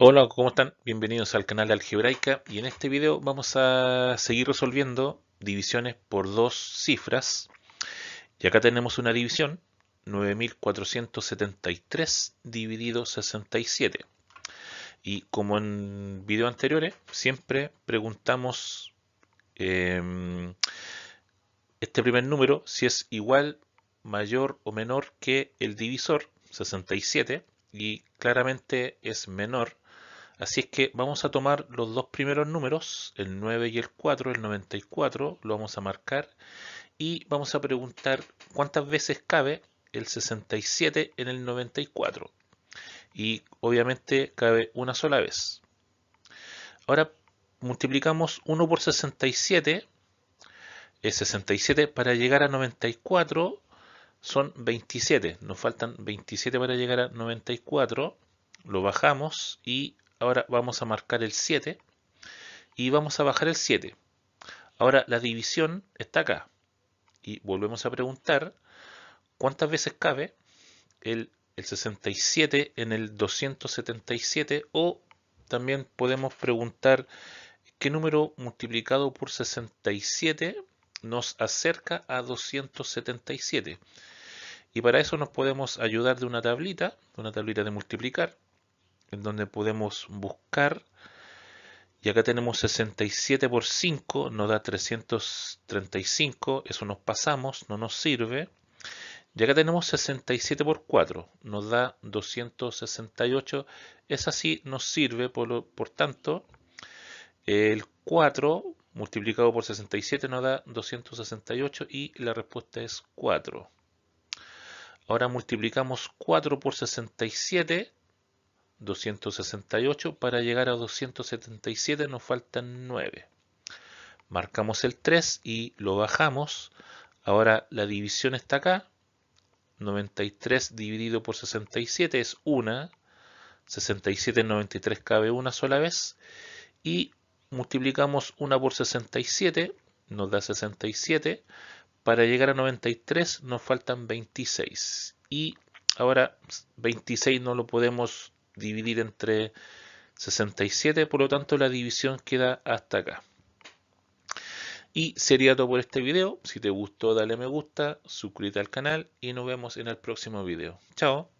Hola, ¿cómo están? Bienvenidos al canal de Algebraica y en este video vamos a seguir resolviendo divisiones por dos cifras. Y acá tenemos una división, 9473 dividido 67. Y como en videos anteriores, siempre preguntamos em, este primer número si es igual, mayor o menor que el divisor 67 y claramente es menor Así es que vamos a tomar los dos primeros números, el 9 y el 4, el 94, lo vamos a marcar y vamos a preguntar cuántas veces cabe el 67 en el 94. Y obviamente cabe una sola vez. Ahora multiplicamos 1 por 67, es 67 para llegar a 94 son 27, nos faltan 27 para llegar a 94, lo bajamos y Ahora vamos a marcar el 7 y vamos a bajar el 7. Ahora la división está acá. Y volvemos a preguntar cuántas veces cabe el, 67 en el 277 o también podemos preguntar qué número multiplicado por 67 nos acerca a 277. Y para eso nos podemos ayudar de una tablita, una tablita de multiplicar en donde podemos buscar. Y acá tenemos 67 por 5, nos da 335, eso nos pasamos, no nos sirve. Y acá tenemos 67 por 4, nos da 268, esa sí nos sirve, por, lo, por tanto, el 4 multiplicado por 67 nos da 268 y la respuesta es 4. Ahora multiplicamos 4 por 67 268 para llegar a 277 nos faltan 9 marcamos el 3 y lo bajamos ahora la división está acá 93 dividido por 67 es 1 67 93 cabe una sola vez y multiplicamos 1 por 67 nos da 67 para llegar a 93 nos faltan 26 y ahora 26 no lo podemos dividir entre 67, por lo tanto la división queda hasta acá. Y sería todo por este video. Si te gustó, dale me gusta, suscríbete al canal y nos vemos en el próximo video. Chao.